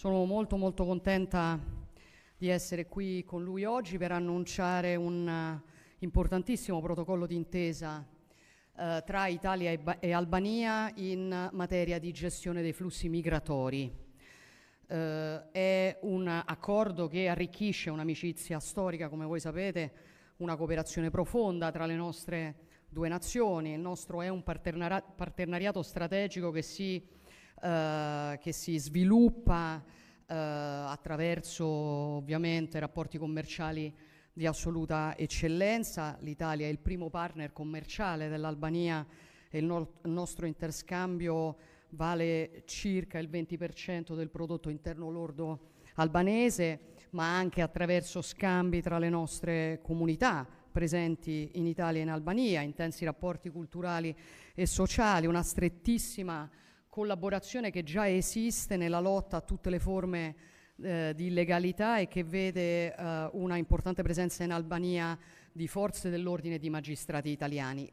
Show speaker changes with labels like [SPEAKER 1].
[SPEAKER 1] Sono molto molto contenta di essere qui con lui oggi per annunciare un eh, importantissimo protocollo d'intesa eh, tra Italia e, e, Albania in materia di gestione dei flussi migratori. Eh, è un accordo che arricchisce un'amicizia storica, come voi sapete, una cooperazione profonda tra le nostre due nazioni. Il nostro è un partenariato strategico che si eh, che si sviluppa eh, attraverso ovviamente rapporti commerciali di assoluta eccellenza. L'Italia è il primo partner commerciale dell'Albania e il, no- il nostro interscambio vale circa il 20% del prodotto interno lordo albanese, ma anche attraverso scambi tra le nostre comunità presenti in Italia e in Albania, intensi rapporti culturali e sociali, una strettissima collaborazione che già esiste nella lotta a tutte le forme eh, di illegalità e che vede eh, una importante presenza in Albania di forze dell'ordine e di magistrati italiani.